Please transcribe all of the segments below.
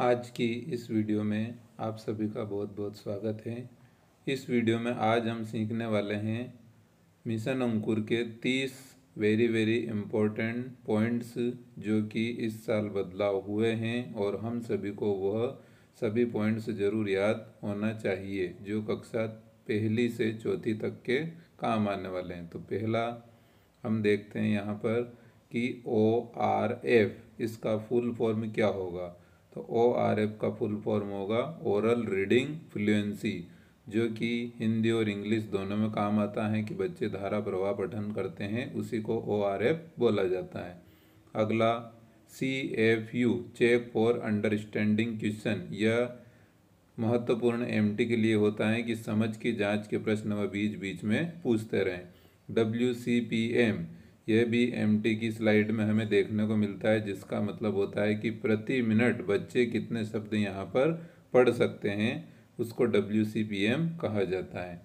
आज की इस वीडियो में आप सभी का बहुत बहुत स्वागत है इस वीडियो में आज हम सीखने वाले हैं मिशन अंकुर के 30 वेरी वेरी इम्पोर्टेंट पॉइंट्स जो कि इस साल बदलाव हुए हैं और हम सभी को वह सभी पॉइंट्स ज़रूर याद होना चाहिए जो कक्षा पहली से चौथी तक के काम आने वाले हैं तो पहला हम देखते हैं यहाँ पर कि ओ आर एफ इसका फुल फॉर्म क्या होगा तो ओ आर एफ का फुल फॉर्म होगा ओरल रीडिंग फ्लुएंसी जो कि हिंदी और इंग्लिश दोनों में काम आता है कि बच्चे धारा प्रवाह पठन करते हैं उसी को ओ आर एफ बोला जाता है अगला C F U check for understanding question यह महत्वपूर्ण एमटी के लिए होता है कि समझ की जांच के प्रश्न व बीच बीच में पूछते रहें डब्ल्यू सी पी एम यह भी एम की स्लाइड में हमें देखने को मिलता है जिसका मतलब होता है कि प्रति मिनट बच्चे कितने शब्द यहाँ पर पढ़ सकते हैं उसको डब्ल्यू कहा जाता है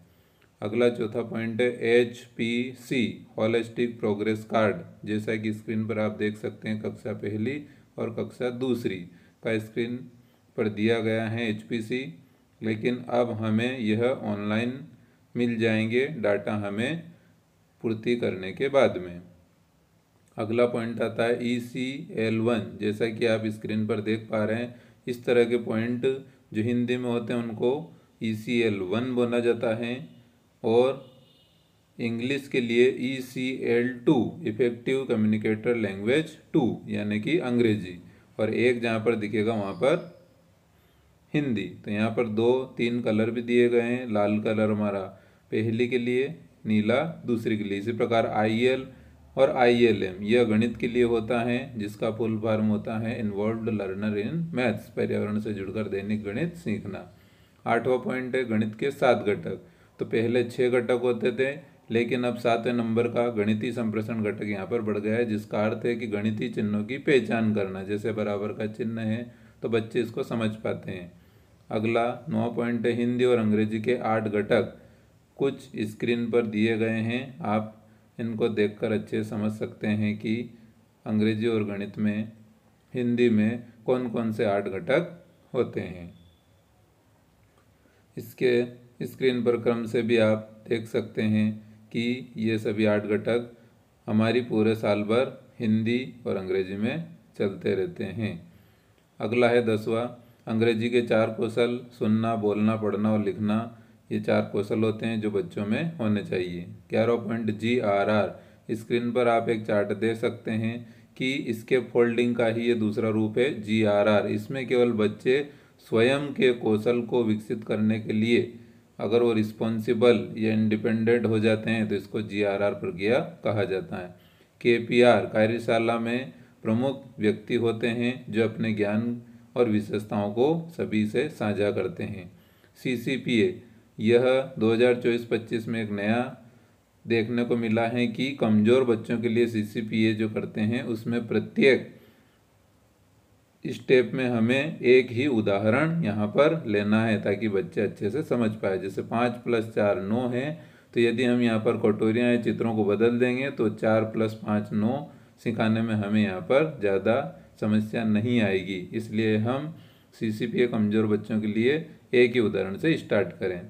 अगला चौथा पॉइंट है H P C holistic progress card जैसा कि स्क्रीन पर आप देख सकते हैं कक्षा पहली और कक्षा दूसरी का स्क्रीन पर दिया गया है एच पी सी लेकिन अब हमें यह ऑनलाइन मिल जाएंगे डाटा हमें पूर्ति करने के बाद में अगला पॉइंट आता है ई सी एल वन जैसा कि आप स्क्रीन पर देख पा रहे हैं इस तरह के पॉइंट जो हिंदी में होते हैं उनको ई सी एल वन बोला जाता है और इंग्लिश के लिए E C L two effective communicator language two यानी कि अंग्रेजी और एक जहाँ पर दिखेगा वहाँ पर हिंदी तो यहाँ पर दो तीन कलर भी दिए गए हैं लाल कलर हमारा पहली के लिए नीला दूसरी के लिए इसी प्रकार आई एल और आई एल एम यह गणित के लिए होता है जिसका फुल फॉर्म होता है इन्वॉल्व लर्नर इन मैथ्स पर्यावरण से जुड़कर दैनिक गणित सीखना आठवां पॉइंट है गणित के सात घटक तो पहले छः घटक होते थे लेकिन अब सातवें नंबर का गणितीय संप्रेषण घटक यहाँ पर बढ़ गया है जिसका अर्थ है कि गणितीय चिन्हों की पहचान करना जैसे बराबर का चिन्ह है तो बच्चे इसको समझ पाते हैं अगला नौ पॉइंट है हिंदी और अंग्रेजी के आठ घटक कुछ स्क्रीन पर दिए गए हैं आप इनको देखकर अच्छे समझ सकते हैं कि अंग्रेजी और गणित में हिंदी में कौन कौन से आठ घटक होते हैं इसके स्क्रीन पर क्रम से भी आप देख सकते हैं कि ये सभी आठ घटक हमारी पूरे साल भर हिंदी और अंग्रेजी में चलते रहते हैं अगला है दसवा अंग्रेजी के चार कौशल सुनना बोलना पढ़ना और लिखना ये चार कौशल होते हैं जो बच्चों में होने चाहिए ग्यारह point G R R screen पर आप एक चार्ट देख सकते हैं कि इसके फोल्डिंग का ही ये दूसरा रूप है जी आर आर इसमें केवल बच्चे स्वयं के कौशल को विकसित करने के लिए अगर वो रिस्पॉन्सिबल या इंडिपेंडेंट हो जाते हैं तो इसको जी आर आर प्रक्रिया कहा जाता है के पी आर कार्यशाला में प्रमुख व्यक्ति होते हैं जो अपने ज्ञान और विशेषताओं को सभी से साझा करते हैं सी सी पी ए यह 2024-25 में एक नया देखने को मिला है कि कमज़ोर बच्चों के लिए ए जो करते हैं उसमें प्रत्येक स्टेप में हमें एक ही उदाहरण यहाँ पर लेना है ताकि बच्चे अच्छे से समझ पाए जैसे पाँच प्लस चार नौ है तो यदि हम यहाँ पर कटोरियाँ या चित्रों को बदल देंगे तो चार प्लस पाँच नौ सिखाने में हमें यहाँ पर ज़्यादा समस्या नहीं आएगी इसलिए हम सी सी पी कमज़ोर बच्चों के लिए एक ही उदाहरण से स्टार्ट करें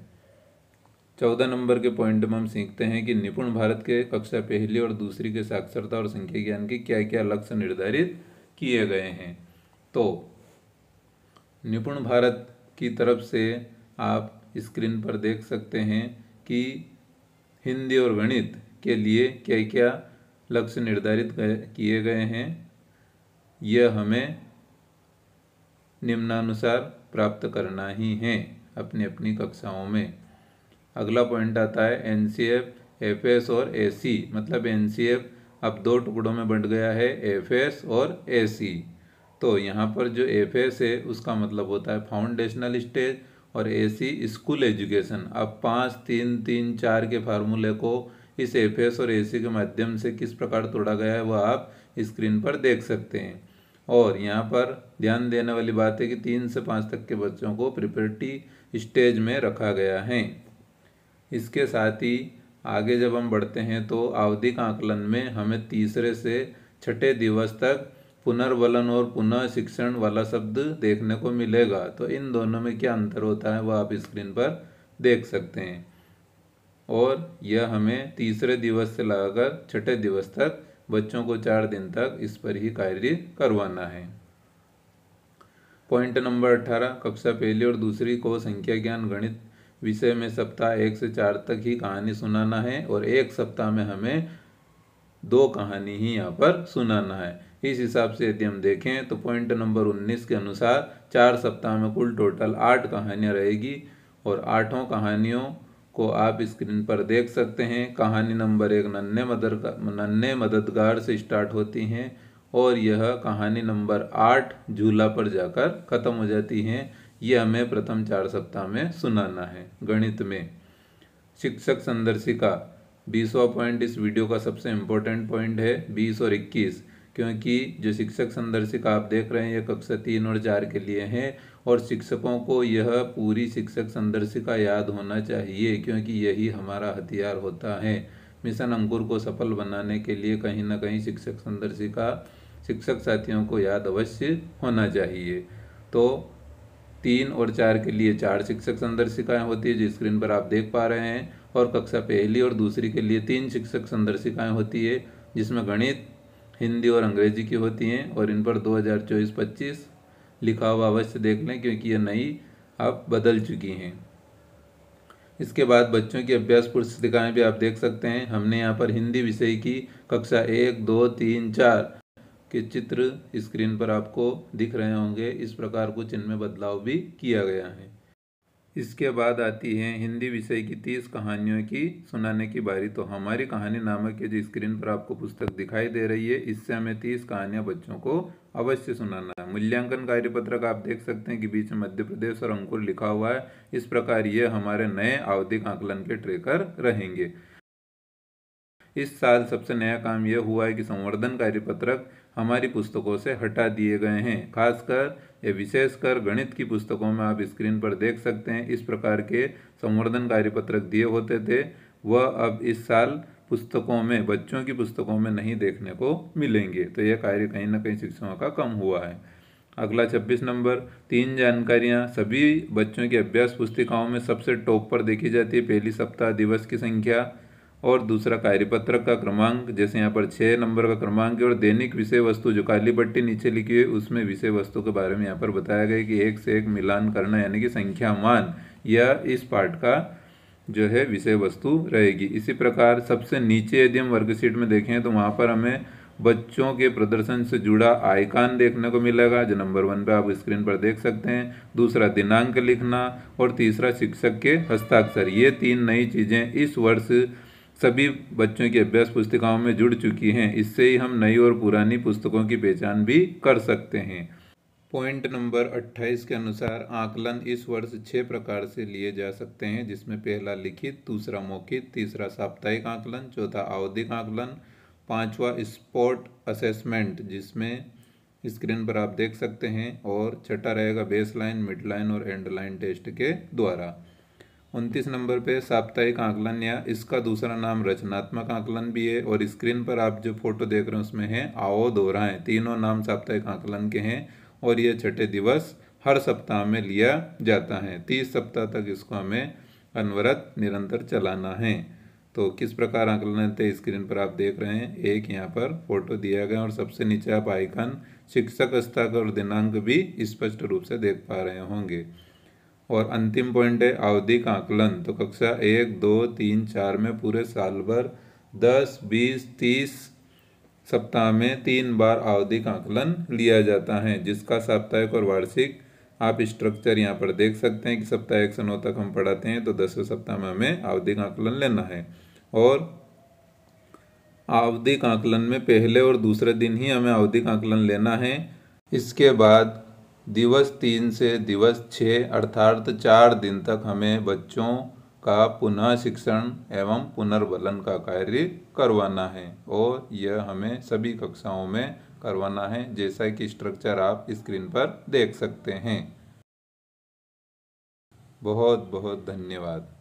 चौदह नंबर के पॉइंट में हम सीखते हैं कि निपुण भारत के कक्षा पहली और दूसरी के साक्षरता और संख्या ज्ञान के क्या क्या लक्ष्य निर्धारित किए गए हैं तो निपुण भारत की तरफ से आप स्क्रीन पर देख सकते हैं कि हिंदी और गणित के लिए क्या क्या लक्ष्य निर्धारित किए गए हैं यह हमें निम्नानुसार प्राप्त करना ही है अपनी अपनी कक्षाओं में अगला पॉइंट आता है N C F F S और ए सी मतलब एन सी एफ अब दो टुकड़ों में बंट गया है एफ एस और ए सी तो यहाँ पर जो एफ एस है उसका मतलब होता है फाउंडेशनल स्टेज और ए सी स्कूल एजुकेशन अब पाँच तीन तीन चार के फार्मूले को इस एफ एस और ए सी के माध्यम से किस प्रकार तोड़ा गया है वह आप स्क्रीन पर देख सकते हैं और यहाँ पर ध्यान देने वाली बात है कि तीन से पाँच तक के बच्चों को प्रिपेरिटी स्टेज में रखा गया है इसके साथ ही आगे जब हम बढ़ते हैं तो आवधिक आकलन में हमें तीसरे से छठे दिवस तक पुनर्वलन और पुनः शिक्षण वाला शब्द देखने को मिलेगा तो इन दोनों में क्या अंतर होता है वह आप स्क्रीन पर देख सकते हैं और यह हमें तीसरे दिवस से लगाकर छठे दिवस तक बच्चों को चार दिन तक इस पर ही कार्य करवाना है पॉइंट नंबर अठारह कक्षा पहली और दूसरी को संख्या ज्ञान गणित विषय में सप्ताह एक से चार तक ही कहानी सुनाना है और एक सप्ताह में हमें दो कहानी ही यहाँ पर सुनाना है इस हिसाब से यदि हम देखें तो पॉइंट नंबर 19 के अनुसार चार सप्ताह में कुल टोटल आठ कहानियाँ रहेगी और आठों कहानियों को आप स्क्रीन पर देख सकते हैं कहानी नंबर एक नन्हे मदर नन्हे मददगार से स्टार्ट होती हैं और यह कहानी नंबर आठ झूला पर जाकर ख़त्म हो जाती हैं ये हमें प्रथम चार सप्ताह में सुनाना है गणित में शिक्षक संदर्शिका बीसवा पॉइंट इस वीडियो का सबसे इम्पोर्टेंट पॉइंट है बीस और इक्कीस क्योंकि जो शिक्षक संदर्शिका आप देख रहे हैं ये कक्षा तीन और चार के लिए हैं और शिक्षकों को यह पूरी शिक्षक संदर्शिका याद होना चाहिए क्योंकि यही हमारा हथियार होता है मिशन अंकुर को सफल बनाने के लिए कहीं ना कहीं शिक्षक संदर्शिका शिक्षक साथियों को याद अवश्य होना चाहिए तो तीन और चार के लिए चार शिक्षक संदर्शिकाएँ होती है जो स्क्रीन पर आप देख पा रहे हैं और कक्षा पहली और दूसरी के लिए तीन शिक्षक संदर्शिकाएँ होती है जिसमें गणित हिंदी और अंग्रेजी की होती हैं और इन पर 2024-25 लिखा हुआ अवश्य देख लें क्योंकि ये नई अब बदल चुकी हैं इसके बाद बच्चों की अभ्यास पुस्तिकाएँ भी आप देख सकते हैं हमने यहाँ पर हिंदी विषय की कक्षा एक दो तीन चार के चित्र स्क्रीन पर आपको दिख रहे होंगे इस प्रकार कुछ इनमें बदलाव भी किया गया है इसके बाद आती है हिंदी विषय की तीस कहानियों की सुनाने की बारी तो हमारी कहानी नामक ये जो स्क्रीन पर आपको पुस्तक दिखाई दे रही है इससे हमें तीस कहानियां बच्चों को अवश्य सुनाना है मूल्यांकन कार्य पत्रक आप देख सकते हैं कि बीच में मध्य प्रदेश और अंकुर लिखा हुआ है इस प्रकार ये हमारे नए आवधिक आकलन के ट्रेकर रहेंगे इस साल सबसे नया काम यह हुआ है कि संवर्धन कार्य पत्रक हमारी पुस्तकों से हटा दिए गए हैं खासकर या विशेषकर गणित की पुस्तकों में आप स्क्रीन पर देख सकते हैं इस प्रकार के संवर्धन कार्य पत्रक दिए होते थे वह अब इस साल पुस्तकों में बच्चों की पुस्तकों में नहीं देखने को मिलेंगे तो यह कार्य कहीं ना कहीं शिक्षकों का कम हुआ है अगला 26 नंबर तीन जानकारियां सभी बच्चों की अभ्यास पुस्तिकाओं में सबसे टॉप पर देखी जाती है पहली सप्ताह दिवस की संख्या और दूसरा कार्यपत्रक का क्रमांक जैसे यहाँ पर छः नंबर का क्रमांक है और दैनिक विषय वस्तु जो काली पट्टी नीचे लिखी हुई उसमें विषय वस्तु के बारे में यहाँ पर बताया गया कि एक से एक मिलान करना यानी कि संख्यामान यह इस पाठ का जो है विषय वस्तु रहेगी इसी प्रकार सबसे नीचे यदि हम वर्कशीट में देखें तो वहाँ पर हमें बच्चों के प्रदर्शन से जुड़ा आइकान देखने को मिलेगा जो नंबर वन पे आप स्क्रीन पर देख सकते हैं दूसरा दिनांक लिखना और तीसरा शिक्षक के हस्ताक्षर ये तीन नई चीज़ें इस वर्ष सभी बच्चों की अभ्यास पुस्तिकाओं में जुड़ चुकी हैं इससे ही हम नई और पुरानी पुस्तकों की पहचान भी कर सकते हैं पॉइंट नंबर 28 के अनुसार आकलन इस वर्ष छः प्रकार से लिए जा सकते हैं जिसमें पहला लिखित दूसरा मौखिक तीसरा साप्ताहिक आकलन चौथा आवधिक आकलन पांचवा स्पॉट असेसमेंट जिसमें स्क्रीन पर आप देख सकते हैं और छठा रहेगा बेस लाइन मिड लाइन और एंड लाइन टेस्ट के द्वारा उनतीस नंबर पे साप्ताहिक आकलन या इसका दूसरा नाम रचनात्मक आकलन भी है और स्क्रीन पर आप जो फोटो देख रहे हैं उसमें है आओ दोहराएं तीनों नाम साप्ताहिक आंकलन के हैं और ये छठे दिवस हर सप्ताह में लिया जाता है तीस सप्ताह तक इसको हमें अनवरत निरंतर चलाना है तो किस प्रकार आकलन थे स्क्रीन पर आप देख रहे हैं एक यहाँ पर फोटो दिया गया और सबसे नीचे आप आइकन शिक्षक स्थक और दिनांक भी स्पष्ट रूप से देख पा रहे होंगे और अंतिम पॉइंट है अवधि का आकलन तो कक्षा एक दो तीन चार में पूरे साल भर दस बीस तीस सप्ताह में तीन बार अवधि का आकलन लिया जाता है जिसका साप्ताहिक और वार्षिक आप स्ट्रक्चर यहाँ पर देख सकते हैं कि सप्ताह एक से नौ तक हम पढ़ाते हैं तो दसवें सप्ताह में हमें आवधिक आकलन लेना है और आवधिक आकलन में पहले और दूसरे दिन ही हमें आवधिक आकलन लेना है इसके बाद दिवस तीन से दिवस छः अर्थात चार दिन तक हमें बच्चों का पुनः शिक्षण एवं पुनर्बलन का कार्य करवाना है और यह हमें सभी कक्षाओं में करवाना है जैसा कि स्ट्रक्चर आप स्क्रीन पर देख सकते हैं बहुत बहुत धन्यवाद